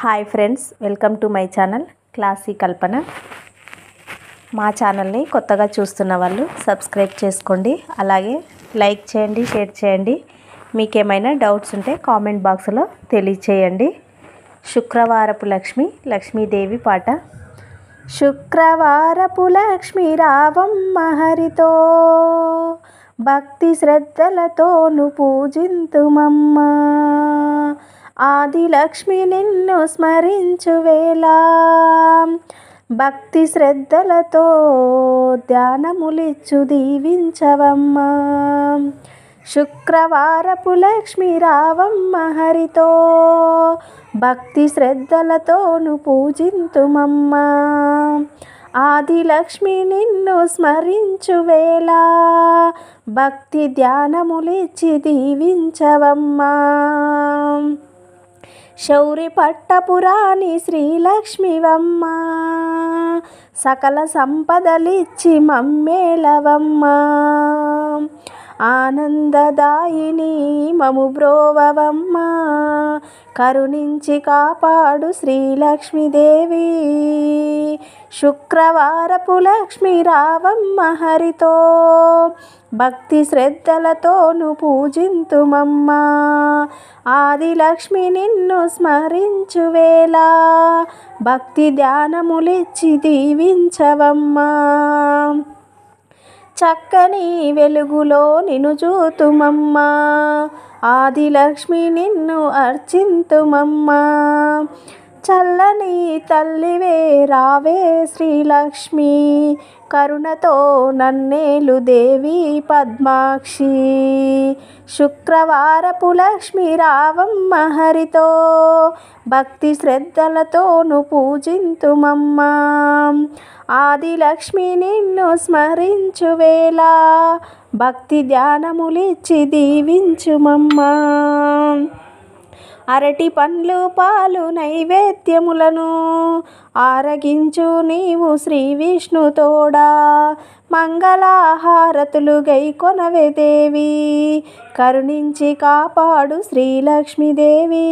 hi friends welcome to my channel Classy Kalpana మా ఛానల్ని కొత్తగా చూస్తున్న వాళ్ళు సబ్స్క్రైబ్ చేసుకోండి అలాగే లైక్ చేయండి షేర్ చేయండి మీకేమైనా డౌట్స్ ఉంటే కామెంట్ బాక్స్లో తెలియచేయండి శుక్రవారపు లక్ష్మి లక్ష్మీదేవి పాట శుక్రవారపు లక్ష్మి రావం మహరితో భక్తి శ్రద్ధలతోను పూజింతుమమ్మా ఆదిలక్ష్మి నిన్ను స్మరించువేలా భక్తి శ్రద్ధలతో ధ్యానములిచ్చు దీవించవమ్మ శుక్రవారపు లక్ష్మి రావమ్మ హరితో భక్తి శ్రద్ధలతోను పూజింతుమమ్మ ఆదిలక్ష్మి నిన్ను వేలా భక్తి ధ్యానములిచ్చి దీవించవమ్మా శౌరిపట్టపురాణి శ్రీలక్ష్మివమ్మ సకల సంపదలిచ్చి మమ్మేళవమ్మ ఆనందదాయిని మము బ్రోవవమ్మ కరుణించి కాపాడు శ్రీలక్ష్మీదేవి శుక్రవారపు లక్ష్మీ రావమ్మ హరితో భక్తి శ్రద్ధలతోను పూజింతుమమ్మ ఆదిలక్ష్మి నిన్ను స్మరించువేలా భక్తి ధ్యానములిచ్చి దీవించవమ్మ చక్కని వెలుగులో చూతుమమ్మ ఆది ఆదిలక్ష్మి నిన్ను అర్చింతుమమ్మా చల్లని తల్లివే రావే శ్రీలక్ష్మి కరుణతో నన్నేలు దేవి పద్మాక్షి శుక్రవారపు లక్ష్మి రావమ్మ హరితో భక్తి శ్రద్ధలతోను పూజింతుమమ్మ ఆదిలక్ష్మి నిన్ను స్మరించు భక్తి ధ్యానములిచ్చి దీవించుమమ్మా అరటి పండ్లు పాలు నైవేద్యములను ఆరగించు నీవు శ్రీ విష్ణు తోడా మంగళహారతులు గై కొనవే దేవి కరుణించి కాపాడు శ్రీలక్ష్మీదేవి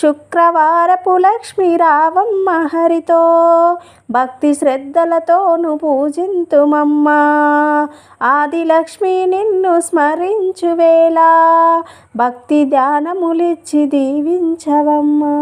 శుక్రవారపు లక్ష్మీ రావం మహరితో భక్తి శ్రద్ధలతోను పూజింతుమమ్మ ఆదిలక్ష్మి నిన్ను స్మరించువేలా భక్తి ధ్యానములిచ్చి దీవించవమ్మా